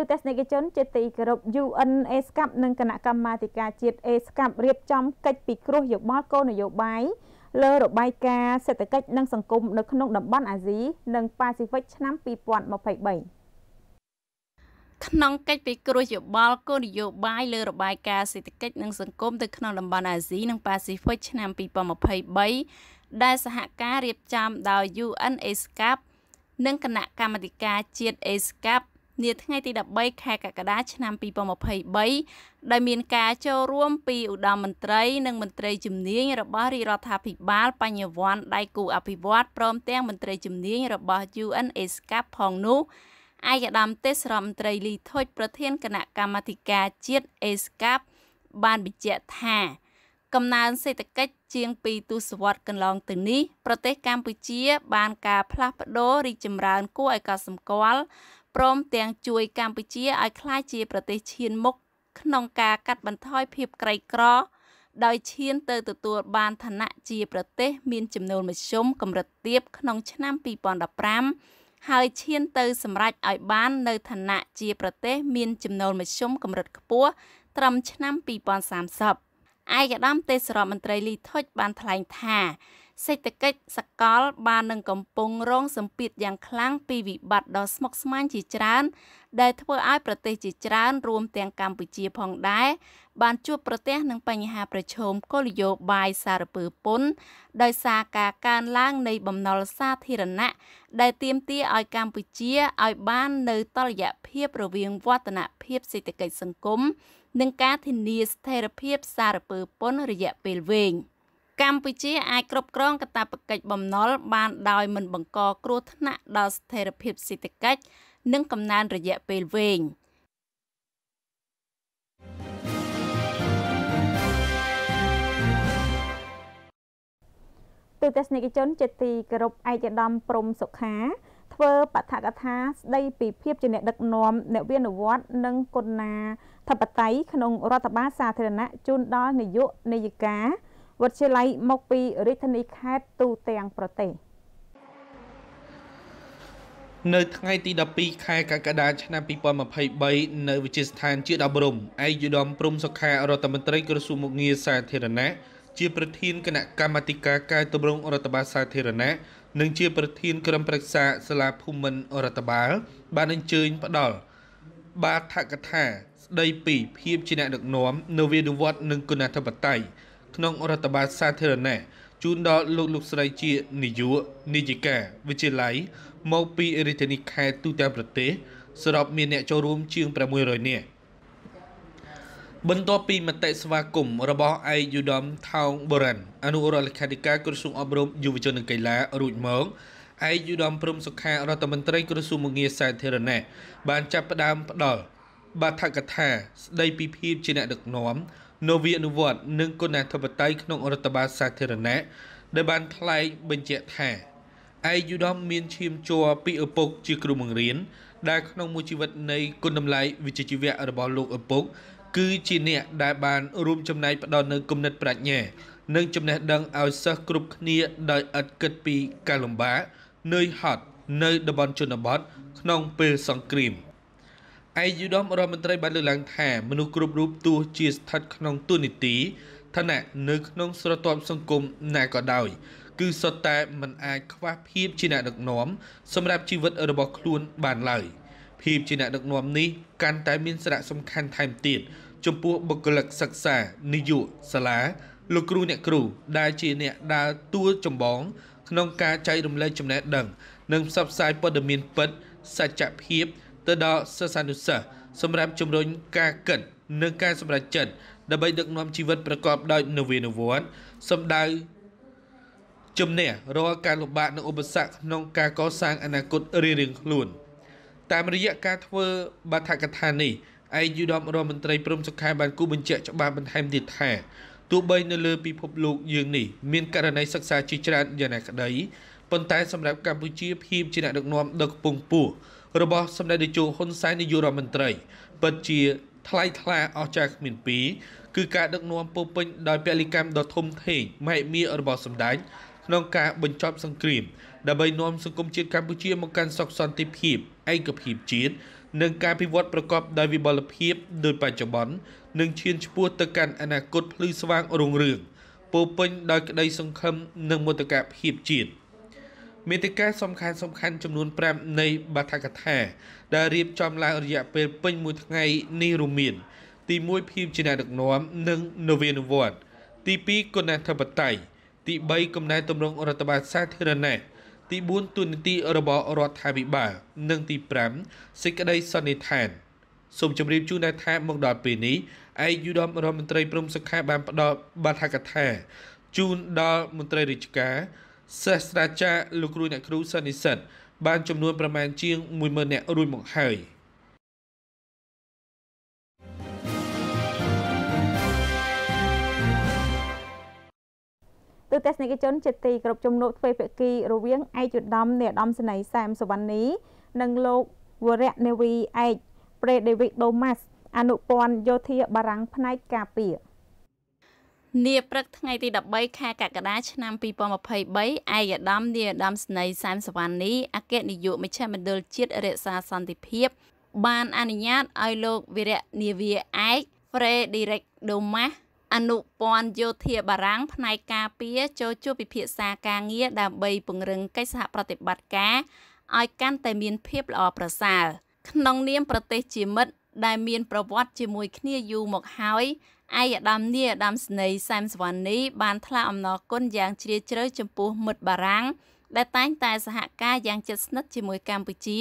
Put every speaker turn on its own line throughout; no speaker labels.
ទូតស្នេហិជនជាទីគោរព UN ESCAP និងគណៈកម្មាធិការជាតិ ESCAP រៀបចំកិច្ចពិគ្រោះយោបល់គោលនយោបាយលើរបាយការណ៍សេដ្ឋកិច្ចនិងសង្គមនៅក្នុងតំបន់អាស៊ីនិងប៉ាស៊ីហ្វិកឆ្នាំ2023
ក្នុងកិច្ចពិគ្រោះយោបល់គោលនយោបាយលើរបាយការណ៍សេដ្ឋកិច្ចនិងសង្គមទៅក្នុងតំបន់អាស៊ីនិងប៉ាស៊ីហ្វិកឆ្នាំ2023ដែលសហការរៀបចំដោយ UN ESCAP និងគណៈកម្មាធិការជាតិ ESCAP នាថ្ងៃទី13ខែកក្កដាឆ្នាំ2023ដែលមានការចូលរួមពីឧត្តមមន្ត្រីនិងមន្ត្រីជំនាញរបស់រាជរដ្ឋាភិបាល បញ្ញវន្តដៃគូអភិវឌ្ឍព្រមទាំងមន្ត្រីជំនាញរបស់ UNSCAP ផងនោះឯកឧត្តមទេសរដ្ឋមន្ត្រីលីថុចប្រធានគណៈកម្មាធិការជាតិ ESCAP បានបញ្ជាក់ថា កំណើនសេដ្ឋកិច្ចជាង2ទសវត្សរ៍កន្លងទៅនេះ ប្រទេសកម្ពុជា បានការផ្លាស់ប្តូររីកចម្រើនគួរឲ្យកត់សម្គាល់ព្រមទាំងជួយកម្ពុជាឲ្យក្លាយជាប្រទេសឈានមុខក្នុងការកាត់បន្ថយភាពក្រីក្រដោយឈានទៅទទួលបានឋានៈជាប្រទេសមានចំនួនមធ្យមកម្រិតទាបក្នុងឆ្នាំ2015ហើយឈានទៅសម្រេចឲ្យបាននៅឋានៈជាប្រទេសមានចំនួនមធ្យមកម្រិតខ្ពស់ត្រឹមឆ្នាំ2030ឯកឧត្តមទេសរដ្ឋមន្ត្រីលីធុចបានថ្លែងថាសេដ្ឋកិច្ចសកលបាននឹងកំពុងរងសម្ពាធយ៉ាងខ្លាំងពីវិបត្តិដ៏ស្មុគស្មាញជាច្រើនដែលធ្វើឲ្យប្រទេសជាច្រើនរួមទាំងកម្ពុជាផងដែរបានជួបប្រទះនឹងបញ្ហាប្រឈមគោលនយោបាយសារពើពន្ធដោយសារការកើនឡើងនៃបំណុលសាធារណៈដែលទាមទារឲ្យកម្ពុជាឲ្យបាននៅតលយៈភាពរវាងវឌ្ឍនភាពសេដ្ឋកិច្ចសង្គមនិងការធានាស្ថិរភាពសារពើពន្ធរយៈពេលវែង។កម្ពុជាអាចគ្រប់គ្រងកាតព្វកិច្ចបំណុលបានដោយមិនបង្កគ្រោះថ្នាក់ដល់ស្ថិរភាពសេដ្ឋកិច្ចនិងកំណើនរយៈពេល
វែង។ទូទស្សនិកជនជាទីគោរពឯកឧត្តមព្រំសុខា ធ្វើបឋកថាស្ដីពីភាពជាអ្នកដឹកនាំអ្នកវិនិវត្តនិងគុណាធិបតីក្នុង រដ្ឋបាលសាធារណៈជូនដល់នាយកនាយិកាវិទ្យាល័យមកពីរាជធានីខេត្តទូទាំងប្រទេស
នៅថ្ងៃទី12ខែកក្កដាឆ្នាំ2023នៅវិទ្យាស្ថានជាតិអប់រំឯកឧត្តមព្រំសុខារដ្ឋមន្ត្រីក្រសួងមុខងារសាធារណៈជាប្រធានគណៈកម្មាធិការការទ្រង់រដ្ឋបាលសាធារណៈនិងជាប្រធានក្រុមប្រឹក្សាសាលាភូមិន្ទរដ្ឋបាល បានអញ្ជើញផ្ដល់បាថកថា ស្ដីពីភាពជាអ្នកដឹកនាំនវានុវត្តន៍និងគុណធម៌បតីក្នុងរដ្ឋបាលសាធារណៈជូនដល់លោកលោកស្រីជានាយកនាយិកាវិទ្យាល័យមកពីរាជធានីខេត្តទូទាំងប្រទេសសរុបមានអ្នកចូលរួមជាង600នាក់បន្ទាប់ពីមតិស្វាគមន៍របស់ឯកឧត្តមថោងបូរិនអនុរដ្ឋលេខាធិការក្រសួងអប់រំយុវជននិងកីឡារួចមកឯកឧត្តមព្រំសុខារដ្ឋមន្ត្រីក្រសួងមងារសាធារណៈបានចាប់ផ្ដើមផ្ដល់បាថកថាស្ដីពីភាពជាអ្នកដឹកនាំនវានុវត្តន៍និងគុណធិបតេយ្យក្នុងរដ្ឋបាលសាធារណៈដែលបានថ្លែងបញ្ជាក់ថាឯកឧត្តមមានឈាមជ័រពីឪពុកជាគ្រូបង្រៀនដែលក្នុងមួយជីវិតនៃគុណតម្លៃវិជ្ជាជីវៈរបស់លោកឪពុកគឺជាអ្នកដែលបានរួមចំណែកផ្ដល់នូវគំនិតប្រាជ្ញានិងចំណេះដឹងឲ្យសិស្សគ្រប់គ្នា ដោយឥតគិតពីការលំបាកនឿយហត់នៅតំបន់ជនបទក្នុងពេលសង្គ្រាម។ឯកឧត្តមរដ្ឋមន្ត្រីបានលើកឡើងថាមនុស្សគ្រប់រូបទោះជាស្ថិតក្នុងទូនីតិឋានៈនៅក្នុងស្រទាប់សង្គមណាក៏ដោយ គឺសុទ្ធតែមិនអាចខ្វះភាពជាអ្នកដឹកនាំសម្រាប់ជីវិតរបស់ខ្លួនបានឡើយភាពជាអ្នកដឹកនាំនេះកាន់តែមានសារៈសំខាន់ថែមទៀតចំពោះបុគ្គលិកសិក្សានាយកសាលាលោកគ្រូអ្នកគ្រូ ដែលជាអ្នកដើរតួចម្បងក្នុងការចែករំលែកចំណេះដឹង និងផ្សព្វផ្សាយព័ត៌មានពិតសច្ចភាពទៅដល់សិស្សានុសិស្សសម្រាប់ជំរុញការគិតនិងការសម្រេចចិត្តដើម្បីដឹកនាំជីវិតប្រកបដោយនវានុវត្តន៍សម្ដៅជំនះរាល់ការលំបាកនិងឧបសគ្គក្នុងការកសាងអនាគតរៀងៗខ្លួន តាមរយៈការធ្វើ បាថកថានេះឯកឧត្តមរដ្ឋមន្ត្រីព្រំសុខាបានគូបញ្ជាក់ច្បាប់បន្ថែមទៀតថាទោះបី នៅលើពិភពលោកយើងនេះមានករណីសិក្សាជាច្រើនយ៉ាងណាក្តីប៉ុន្តែសម្រាប់កម្ពុជាភាពជាអ្នកដឹកនាំដឹកពងពោះរបស់សម្ដេចនាយកហ៊ុនសែននាយករដ្ឋមន្ត្រីពិតជាថ្លៃថ្លាអស្ចារ្យគ្មានពីរគឺការដឹកនាំពោពេញដោយពលិកម្មដ៏ធំធេងមហិមារបស់សម្ដេចក្នុងការបញ្ចប់សង្គ្រាមដើម្បីនាំសង្គមជាតិកម្ពុជាមកកាន់សុខសន្តិភាពឯកភាពជាតិនិងការពិវត្តប្រកបដោយវិបុលភាពដូចបច្ចុប្បន្ននិងឈានឆ្ពោះទៅកាន់អនាគតភ្លឺស្វាងរុងរឿងពោពេញដោយក្តីសង្ឃឹមនិងមោទកភាពជាតិ។មេតិកាសំខាន់សំខាន់ចំនួន5នៃបាថកថាដែលរៀបចំឡើងរយៈពេលពេញមួយថ្ងៃនេះរួមមាន ទី1ភាពជាអ្នកដឹកនាំនិងនវានុវត្តន៍ទី2គុណធិបតី ទី3កំណែតម្រង់រដ្ឋបាលសាធារណៈទី4ទូនីតិរបស់រដ្ឋាភិបាលនិងទី5សេចក្តីសន្និដ្ឋានសូមជម្រាបជូនថាមកដល់ពេលនេះឯកឧត្តមរដ្ឋមន្ត្រីព្រំសុខាបានផ្ដល់បាថកថា ជូនដល់មន្ត្រីរាជការសាស្ត្រាចារ្យលោកគ្រូអ្នកគ្រូសិស្សនិស្សិតបានចំនួនប្រមាណជាង10000នាក់រួចមកហើយ
ទូទស្សនិកជនជាទីគោរពជំនួបទ្វេភាគីរវាងឯកឧត្តមនាយឧត្តមសេនីយ៍សែមសវណ្ណីនិងលោក វរៈនាវីឯកប្រេដេវិកដូម៉ាស់អនុព័ន្ធយោធាបារាំងផ្នែកការពារ
នាព្រឹកថ្ងៃទី13ខែកក្កដាឆ្នាំ2023ឯកឧត្តមនាយឧត្តមស្នីសែនសវណ្ណីអគ្គនាយកមជ្ឈមណ្ឌលជាតិរក្សាសន្តិភាពបានអនុញ្ញាតឲ្យលោកវីរៈនាវាឯក Frederick Domas អនុព័ន្ធយោធាបារាំងផ្នែកការពារចូលជួបពិភាក្សាការងារដើម្បីពង្រឹងកិច្ចសហប្រតិបត្តិការឲ្យកាន់តែមានភាពល្អប្រសើរក្នុងនាមប្រទេសជាមិត្តដែលមានប្រវត្តិជាមួយគ្នាយូរមកហើយឯកឧត្តមនាយឧត្តមស្នេហ៍សែមសវណ្ណីបានថ្លែងអំណរគុណយ៉ាងជ្រាលជ្រៅចំពោះមិត្តបារាំងដែលតែងតែសហការយ៉ាងជិតស្និទ្ធជាមួយកម្ពុជា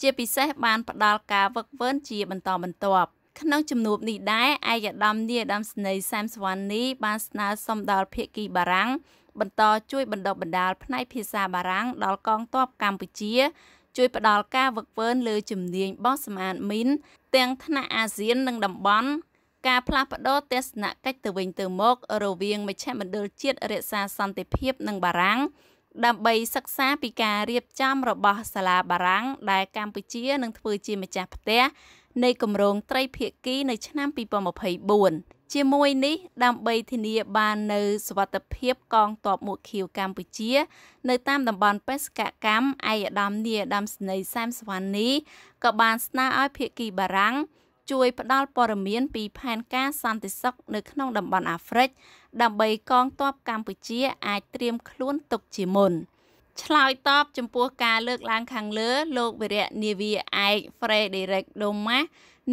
ជាពិសេស បានផ្ដល់ការវឹកវើជាបន្តបន្ទាប់ ក្នុងជំនួបនេះដែរឯកឧត្តមនាយឧត្តមស្នេហ៍សែមសវណ្ណីបានស្នើសុំដល់ភាគីបារាំងបន្តជួយបណ្ដុះបណ្ដាលផ្នែកភាសាបារាំងដល់កងទ័ពកម្ពុជា ជួយផ្ដល់ការវឹកវើលើជំនាញបោះសម្អាតមីនទាំងថ្នាក់អាស៊ាននិងតំបន់ការផ្លាស់ប្តូរទស្សនកិច្ចទៅវិញទៅមក រវាងមជ្ឈមណ្ឌលជាតិរក្សាសន្តិភាពនិងបារាំងដើម្បីសិក្សាពីការរៀបចំរបស់សាលាបារាំងដែលកម្ពុជានឹងធ្វើជាម្ចាស់ផ្ទះនៃគម្រោងត្រីភាគីនៅ ឆ្នាំ2024ជាមួយនេះ ដើម្បីធានាបាននូវសវត្ថភាពកងទ័ពមួកខៀវកម្ពុជា នៅតាមតំបន់បេសកកម្មឯកឧត្តមនាយឧត្តមស្នីសែមសវណ្ណីក៏បានស្នើឲ្យភាគីបារាំងជួយផ្ដល់ព័ត៌មានពីផែនការសន្តិសុខនៅក្នុងតំបន់អាហ្វ្រិកដើម្បីកងទ័ពកម្ពុជាអាចត្រៀមខ្លួនទុកជាមុនឆ្លើយតបចំពោះការលើកឡើងខាងលើ លោកវិរៈនាវាឯក Frederick Domas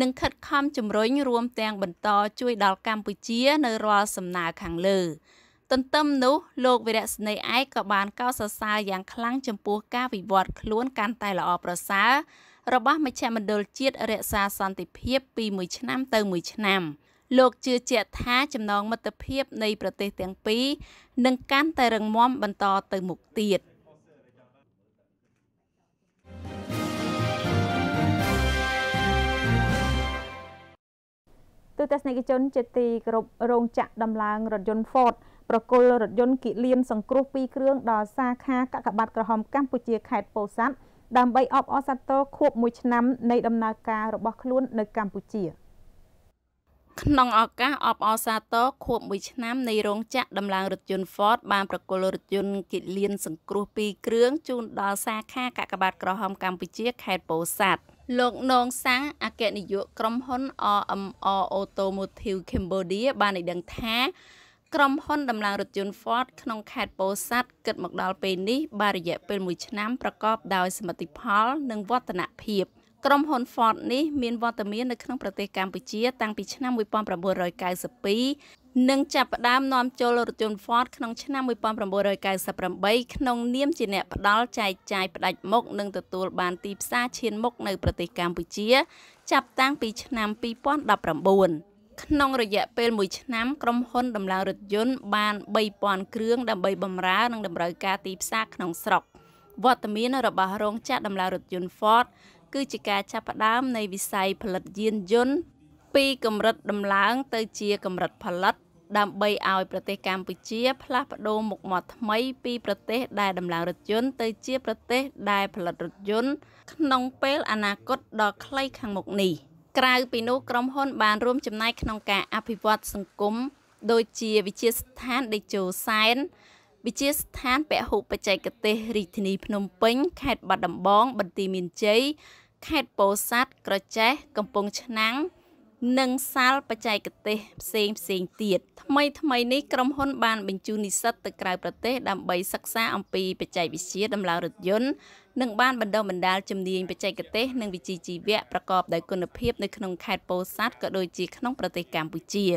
នឹងខិតខំជំរុញរួមទាំងបន្តជួយដល់កម្ពុជានៅរាល់សំណើខាងលើ ទន្ទឹមនោះលោកវិរៈស្នេហ៍ឯកក៏បានកោតសរសើរយ៉ាងខ្លាំងចំពោះការវិវត្តខ្លួនកាន់តែល្អប្រសើររបស់មជ្ឈមណ្ឌលជាតិរក្សាសន្តិភាពពីមួយឆ្នាំ ទៅមួយឆ្នាំលោកជឿជាក់ថាចំណងមិត្តភាព នៃ ប្រទេសទាំងពីរនឹងកាន់តែរឹងមាំបន្តទៅមុខទៀត។
ទូទស្សនិកជនជាទីគោរពរោងចក្រដំឡើងរថយន្ត Ford ប្រគល់រថយន្តគិលានសង្គ្រោះ2គ្រឿងដល់សាខាកកបាតក្រហមកម្ពុជាខេត្តពោធិ៍សាត់ដើម្បីអបអរសាទរខួប1ឆ្នាំនៃដំណើរការរបស់ខ្លួននៅកម្ពុជា
ក្នុងឱកាសអបអរសាទរខួប1ឆ្នាំនៃរោងចក្រដំឡើងរថយន្ត Ford បានប្រគល់រថយន្តគិលាន សង្គ្រោះ2គ្រឿងជូនដល់សាខាកាកបាទក្រហមកម្ពុជាខេត្តពោធិ៍សាត់លោកនងសាំងអគ្គនាយកក្រុមហ៊ុន RMR Automotive Cambodia បានឲ្យដឹងថាក្រុមហ៊ុនដំឡើងរថយន្ត Ford ក្នុងខេត្តពោធិ៍សាត់គិតមកដល់ពេលនេះ បានរយៈពេល1ឆ្នាំប្រកបដោយសមិទ្ធផលនិងវឌ្ឍនភាពក្រុមហ៊ុន Ford នេះមានវត្តមាននៅក្នុងប្រទេសកម្ពុជា តាំងពីឆ្នាំ1992និងចាប់ផ្ដើមនាំចូលរថយន្ត Ford ក្នុងឆ្នាំ1998ក្នុង នាមជាអ្នកផ្ដល់ចែកចាយផ្ដាច់មុខនិងទទួលបានទីផ្សារឈានមុខនៅប្រទេសកម្ពុជា ចាប់តាំងពីឆ្នាំ2019ក្នុងរយៈពេល1ឆ្នាំក្រុមហ៊ុនដំឡើងរថយន្តបាន3000គ្រឿងដើម្បីបម្រើនឹងតម្រូវការទីផ្សារក្នុងស្រុកវត្តមានរបស់រោងចក្រដំឡើងរថយន្ត Ford គឺជាការចាប់ផ្ដើមនៃវិស័យផលិតយានយន្តពីកម្រិតដំឡើង ទៅជាកម្រិតផលិតដើម្បីឲ្យប្រទេសកម្ពុជា ផ្លាស់ប្ដូរមុខមាត់ថ្មីពីប្រទេសដែលដំឡើងរថយន្តទៅជាប្រទេស ដែលផលិតរថយន្តក្នុងពេលអនាគតដ៏ខ្លីខាងមុខនេះ។ក្រៅពីនោះក្រុមហ៊ុនបានរួមចំណែកក្នុងការអភិវឌ្ឍសង្គមដូចជាវិជាស្ថានដេជោសែនវិជាស្ថានពហុបច្ចេកទេសរាជធានីភ្នំពេញខេត្តបាត់ដំបងបន្ទាយមានជ័យខេត្តពោធិ៍សាត់ក្រចេះកំពង់ឆ្នាំងនិងសាលបច្ចេកទេសផ្សេងផ្សេងទៀតថ្មីថ្មីនេះក្រុមហ៊ុន បានបញ្ជូននិស្សិតទៅក្រៅប្រទេសដើម្បីសិក្សា អំពីបច្ចេកវិទ្យាដំឡើងរថយន្តនិងបានបណ្ដុះបណ្ដាលជំនាញបច្ចេកទេស និងវិជ្ជាជីវៈប្រកបដោយគុណភាពនៅក្នុងខេត្តពោធិ៍សាត់ក៏ដូចជាក្នុងប្រទេសកម្ពុជា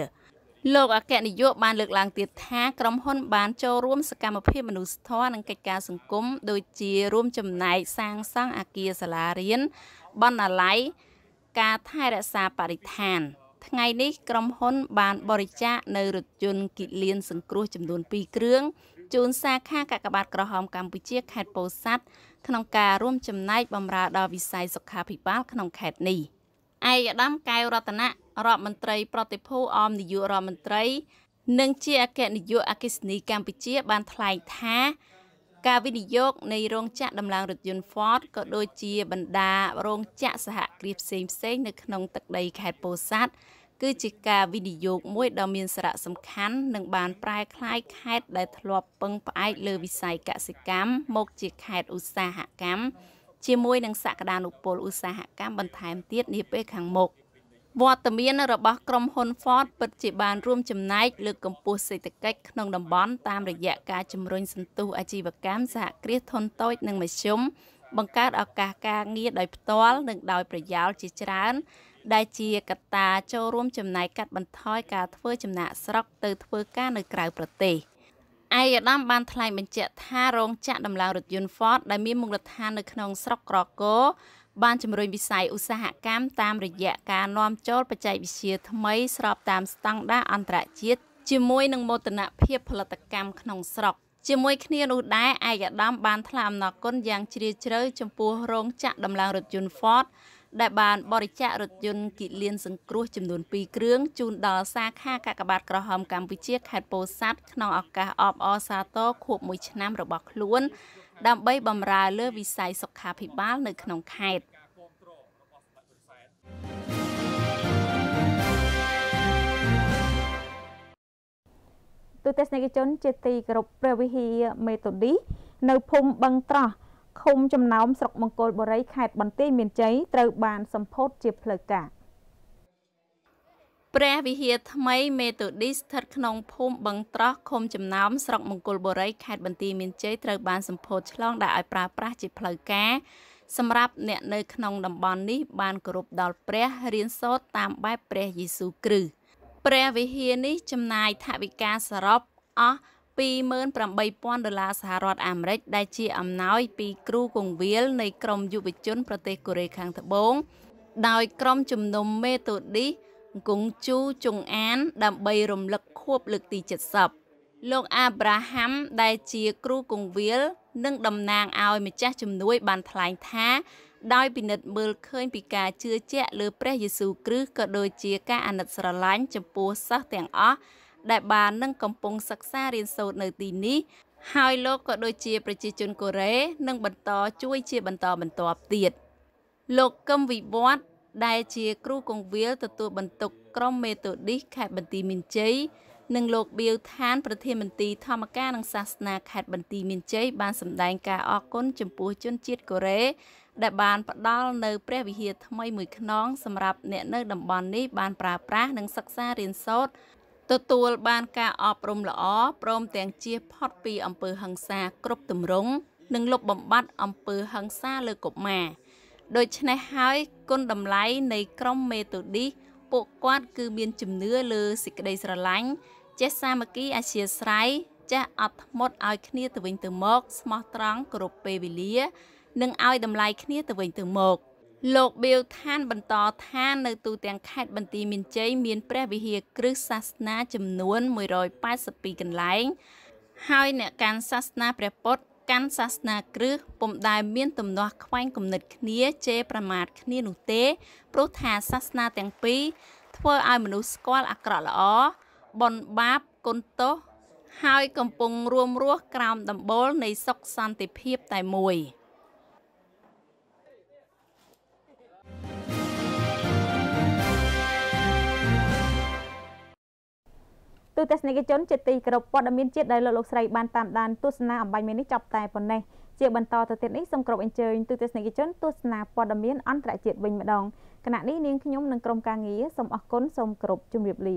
លោកអគ្គនាយក បានលើកឡើងទៀតថាក្រុមហ៊ុន បានចូលរួមសកម្មភាពមនុស្សធម៌និងកិច្ចការសង្គមដូចជារួមចំណែកសាងសង់អគារសាលារៀនបណ្ណាល័យការថែរក្សាបរិស្ថាន ថ្ងៃនេះក្រុមហ៊ុន បានបរិច្ចាគនៅរថយន្តគិលានសង្គ្រោះចំនួន2គ្រឿងជូនសាខាកាកបាទក្រហមកម្ពុជាខេត្តពោធិ៍សាត់ក្នុងការរួមចំណែកបម្រើដល់វិស័យសុខាភិបាលក្នុងខេត្តនេះឯកឧត្តមកែវរតនៈរដ្ឋមន្ត្រីប្រតិភូអមនាយករដ្ឋមន្ត្រី និង ជាអគ្គនាយកអគ្គិសនីកម្ពុជា បានថ្លែងថាការវិនិយោគនៃរោងចក្រដំឡើងរថយន្ត Ford ក៏ដូចជាបណ្ដារោងចក្រសហគ្រាសផ្សេងៗនៅក្នុងទឹកដីខេត្តពោធិ៍សាត់គឺជាការវិនិយោគមួយដ៏មានសារៈសំខាន់និងបានប្រែក្លាយខេត្តដែលធ្លាប់ពឹងផ្អែកលើវិស័យកសិកម្មមកជាខេត្តឧស្សាហកម្មជាមួយនឹងសក្តានុពលឧស្សាហកម្មបន្ថែមទៀតនាពេលខាងមុខវត្តមានរបស់ក្រុមហ៊ុន Ford ពិតជាបានរួមចំណែកលើកកម្ពស់សេដ្ឋកិច្ចក្នុងតំបន់តាមរយៈការជំរុញសន្ទុះអាជីវកម្មសហគ្រាសធុនតូចនិងមធ្យមបង្កើតឱកាសការងារដោយផ្ទាល់និងដោយ ប្រយោលជាច្រើនដែលជាកត្តាចូលរួមចំណែកកាត់បន្ថយការធ្វើចំណាកស្រុក ទៅធ្វើការនៅក្រៅប្រទេសឯកឧត្តមបានថ្លែងបញ្ជាក់ថារោងចក្រដំឡើងរថយន្ត Ford ដែលមានមូលដ្ឋាននៅក្នុងស្រុកក្រគរបានជំរុញវិស័យឧស្សាហកម្មតាមរយៈការនាំចូល បច្ចេកវិទ្យាថ្មីស្របតាមស្តង់ដារអន្តរជាតិជាមួយនឹងមោទនភាពផលិតកម្មក្នុងស្រុកជាមួយគ្នានោះដែរឯកឧត្តមបានថ្លែងអំណរគុណយ៉ាងជ្រាលជ្រៅចំពោះរោងចក្រដំឡើងរថយន្ត Ford ដែលបានបរិច្ចាគរថយន្តគិលានសង្គ្រោះចំនួន2គ្រឿងជូនដល់សាខាកាកបាទក្រហមកម្ពុជាខេត្តពោធិ៍សាត់ក្នុងឱកាសអបអរសាទរខួប1ឆ្នាំរបស់ខ្លួន ដើម្បីបម្រើលើវិស័យសុខាភិបាលនៅក្នុងខេត្ត
ទូទស្សនិកជនជាទីគោរពព្រះវិហារមេតូឌីនៅភូមិបឹងត្រោះឃុំចំណោមស្រុកមង្គលបុរីខេត្តបន្ទាយមានជ័យត្រូវ បានសម្ពោធជាផ្លូវការ
ព្រះវិហារថ្មីមេតូឌីស្ថិតក្នុងភូមិបឹងត្រោះឃុំចំណោមស្រុកមង្គលបុរីខេត្តបន្ទាយមានជ័យត្រូវបានសម្ពោធឆ្លងដែលឲ្យប្រើប្រាស់ជាផ្លូវការសម្រាប់អ្នកនៅក្នុងតំបន់នេះ បានគោរពដល់ព្រះរៀនសូត្រតាមបែបព្រះយេស៊ូវគ្រីស្ទព្រះវិហារនេះចំណាយថវិកាសរុបអស់28,000ដុល្លារសហរដ្ឋអាមេរិកដែលជាអំណោយពីគ្រូគង្វាលនៃក្រមយុវជនប្រទេសកូរ៉េខាងត្បូងដោយក្រុមជំនុំមេតូឌីសគង់ជូជុងអាន ដើម្បីរំលឹកខួបលើកទី70លោកអាប់រ៉ាហាំដែលជាគ្រូគង្វាលនិងតំណាងឲ្យម្ចាស់ជំនួយបានថ្លែងថា ដោយ ពិនិត្យមើលឃើញពីការជឿជាក់លើព្រះយេស៊ូវគ្រីស្ទក៏ដូចជាការអាណិតស្រឡាញ់ចំពោះសិស្សទាំងអស់ដែលបាននឹងកំពុងសិក្សារៀនសូត្រនៅទីនេះហើយលោកក៏ដូចជា ប្រជាជនកូរ៉េនឹងបន្តជួយជាបន្តបន្ទាប់ទៀតលោកកឹមវិវត្ត ដែលជា គ្រូគង្វាលទទួលបន្ទុកក្រុមមេតូឌីសខេត្តបន្ទាយមានជ័យនិងលោកបៀវឋានប្រធានមន្ត្រីធម្មការនិងសាសនាខេត្តបន្ទាយមានជ័យបានសម្ដែងការអរគុណចំពោះជនជាតិកូរ៉េដែលបានផ្ដល់នៅ ព្រះវិហារថ្មីមួយខ្នងសម្រាប់អ្នកនៅតំបន់នេះ បានប្រើប្រាស់និងសិក្សារៀនសូត្រទទួលបានការអប់រំល្អព្រមទាំងជៀសផុតពីអំពើហិង្សាគ្រប់ទម្រង់និងលុបបំបាត់អំពើហិង្សាលើកុមារដូច្នេះហើយគុណតម្លៃនៃក្រុមមេតូឌីសពួកគាត់ គឺមានជំនឿលើសេចក្តីស្រឡាញ់ចេះសាមគ្គីអធ្យាស្រ័យចេះអត់ធ្មត់ឲ្យគ្នាទៅវិញទៅមកស្មោះត្រង់គ្រប់ពេលវេលា និងឲ្យតម្លៃគ្នាទៅវិញទៅមក។លោក Bill Than បន្តថានៅទូទាំងខេត្តបន្ទាយមានជ័យមានព្រះវិហារគ្រឹះសាសនាចំនួន182កន្លែងហើយអ្នកកាន់សាសនា ព្រះពុទ្ធកាន់សាសនាគ្រឹះពុំដែលមានទំនាស់ខ្វែងគំនិតគ្នាជេរប្រមាថគ្នានោះទេព្រោះថាសាសនាទាំងពីរធ្វើឲ្យមនុស្សស្គាល់អាក្រក់ល្អបនបាបគុណទោសហើយកំពុងរួមរស់ក្រោមដំបូលនៃសុខសន្តិភាពតែមួយ។
ទូទស្សនិកជនជាទីគោរពព័ត៌មានជាតិដែលលោកលោកស្រីបានតាមដានទស្សនាអំបញ្ញមេនេះចប់តែប៉ុណ្ណេះជាបន្តទៅទៀតនេះសូមគោរពអញ្ជើញទូទស្សនិកជនទស្សនាព័ត៌មានអន្តរជាតិវិញម្ដងគណៈនេះនាងខ្ញុំនិងក្រុមការងារសូមអរគុណសូមគោរពជម្រាបលា